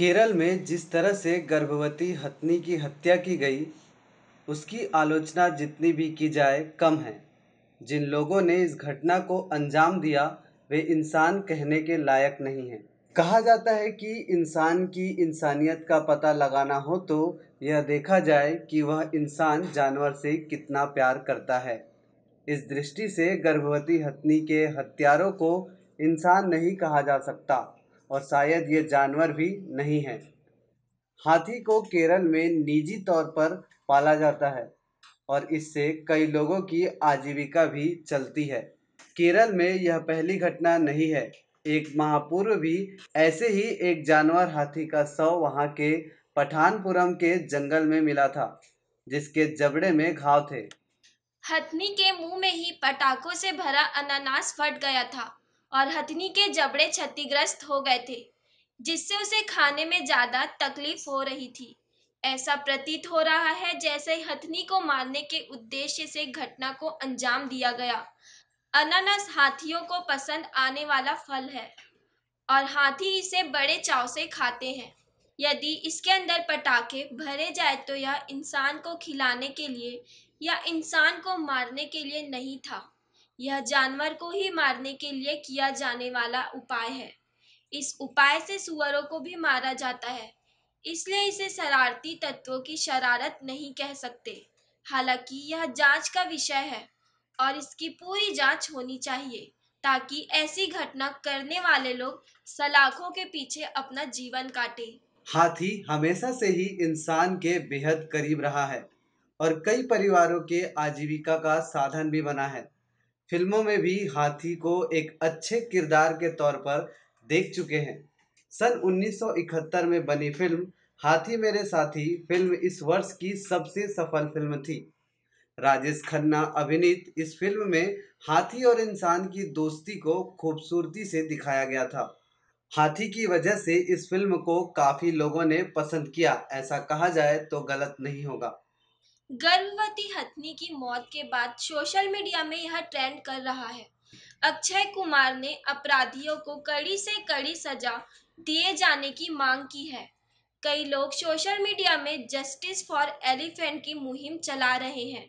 केरल में जिस तरह से गर्भवती हथनी की हत्या की गई उसकी आलोचना जितनी भी की जाए कम है जिन लोगों ने इस घटना को अंजाम दिया वे इंसान कहने के लायक नहीं हैं कहा जाता है कि इंसान की इंसानियत का पता लगाना हो तो यह देखा जाए कि वह इंसान जानवर से कितना प्यार करता है इस दृष्टि से गर्भवती हथनी के हत्यारों को इंसान नहीं कहा जा सकता और शायद ये जानवर भी नहीं है हाथी को केरल में निजी तौर पर पाला जाता है और इससे कई लोगों की आजीविका भी चलती है केरल में यह पहली घटना नहीं है एक महापूर्व भी ऐसे ही एक जानवर हाथी का शव वहां के पठानपुरम के जंगल में मिला था जिसके जबड़े में घाव थे हथनी के मुंह में ही पटाखों से भरा अनानास फट गया था और हथनी के जबड़े क्षतिग्रस्त हो गए थे जिससे उसे खाने में ज़्यादा तकलीफ हो रही थी ऐसा प्रतीत हो रहा है जैसे हथनी को मारने के उद्देश्य से घटना को अंजाम दिया गया अनानास हाथियों को पसंद आने वाला फल है और हाथी इसे बड़े चाव से खाते हैं यदि इसके अंदर पटाखे भरे जाए तो यह इंसान को खिलाने के लिए या इंसान को मारने के लिए नहीं था यह जानवर को ही मारने के लिए किया जाने वाला उपाय है इस उपाय से सुअरों को भी मारा जाता है इसलिए इसे शरारती तत्वों की शरारत नहीं कह सकते हालांकि यह जांच का विषय है और इसकी पूरी जांच होनी चाहिए ताकि ऐसी घटना करने वाले लोग सलाखों के पीछे अपना जीवन काटे हाथी हमेशा से ही इंसान के बेहद करीब रहा है और कई परिवारों के आजीविका का साधन भी बना है फिल्मों में भी हाथी को एक अच्छे किरदार के तौर पर देख चुके हैं सन 1971 में बनी फिल्म हाथी मेरे साथी फिल्म इस वर्ष की सबसे सफल फिल्म थी राजेश खन्ना अभिनीत इस फिल्म में हाथी और इंसान की दोस्ती को खूबसूरती से दिखाया गया था हाथी की वजह से इस फिल्म को काफ़ी लोगों ने पसंद किया ऐसा कहा जाए तो गलत नहीं होगा गर्भवती हथनी की मौत के बाद सोशल मीडिया में यह ट्रेंड कर रहा है अक्षय कुमार ने अपराधियों को कड़ी से कड़ी सजा दिए जाने की मांग की है कई लोग सोशल मीडिया में जस्टिस फॉर एलिफेंट की मुहिम चला रहे हैं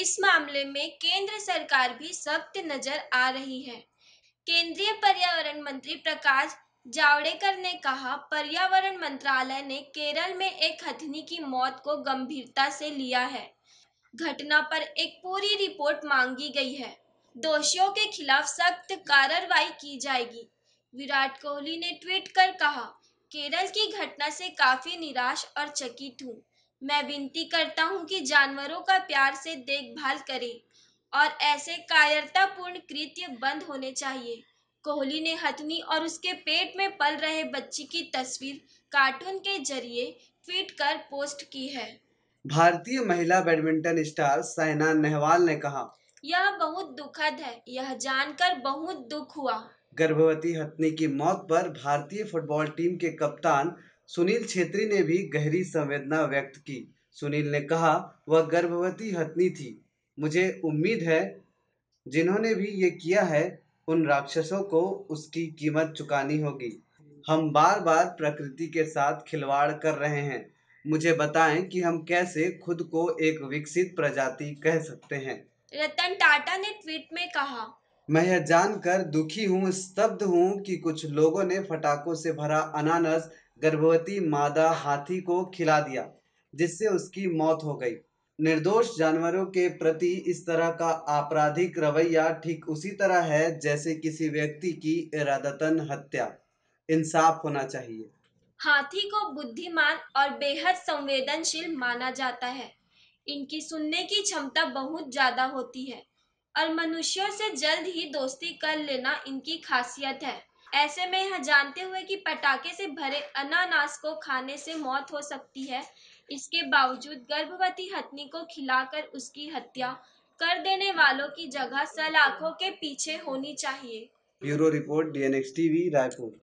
इस मामले में केंद्र सरकार भी सख्त नजर आ रही है केंद्रीय पर्यावरण मंत्री प्रकाश जावड़ेकर ने कहा पर्यावरण मंत्रालय ने केरल में एक हथनी की मौत को गंभीरता से लिया है घटना पर एक पूरी रिपोर्ट मांगी गई है दोषियों के खिलाफ सख्त कार्रवाई की जाएगी विराट कोहली ने ट्वीट कर कहा केरल की घटना से काफी निराश और चकित हूँ मैं विनती करता हूँ कि जानवरों का प्यार से देखभाल करें और ऐसे कायरतापूर्ण कृत्य बंद होने चाहिए कोहली ने हथनी और उसके पेट में पल रहे बच्ची की तस्वीर कार्टून के जरिए ट्वीट कर पोस्ट की है भारतीय महिला बैडमिंटन स्टार साइना नेहवाल ने कहा यह बहुत दुखद है यह जानकर बहुत दुख हुआ गर्भवती हथनी की मौत पर भारतीय फुटबॉल टीम के कप्तान सुनील छेत्री ने भी गहरी संवेदना व्यक्त की सुनील ने कहा वह गर्भवती हथनी थी मुझे उम्मीद है जिन्होंने भी ये किया है उन राक्षसों को उसकी कीमत चुकानी होगी हम बार बार प्रकृति के साथ खिलवाड़ कर रहे हैं मुझे बताएं कि हम कैसे खुद को एक विकसित प्रजाति कह सकते हैं रतन टाटा ने ट्वीट में कहा मैं यह जानकर दुखी हूँ स्तब्ध हूँ कि कुछ लोगों ने फटाकों से भरा अनानस गर्भवती मादा हाथी को खिला दिया जिससे उसकी मौत हो गई निर्दोष जानवरों के प्रति इस तरह का आपराधिक रवैया ठीक उसी तरह है जैसे किसी व्यक्ति की इरादतन हत्या इंसाफ होना चाहिए हाथी को बुद्धिमान और बेहद संवेदनशील माना जाता है इनकी सुनने की क्षमता बहुत ज्यादा होती है और मनुष्यों से जल्द ही दोस्ती कर लेना इनकी खासियत है ऐसे में यह जानते हुए कि पटाखे से भरे अनानास को खाने से मौत हो सकती है इसके बावजूद गर्भवती हथनी को खिलाकर उसकी हत्या कर देने वालों की जगह सलाखों के पीछे होनी चाहिए bureau report DNX TV Raipur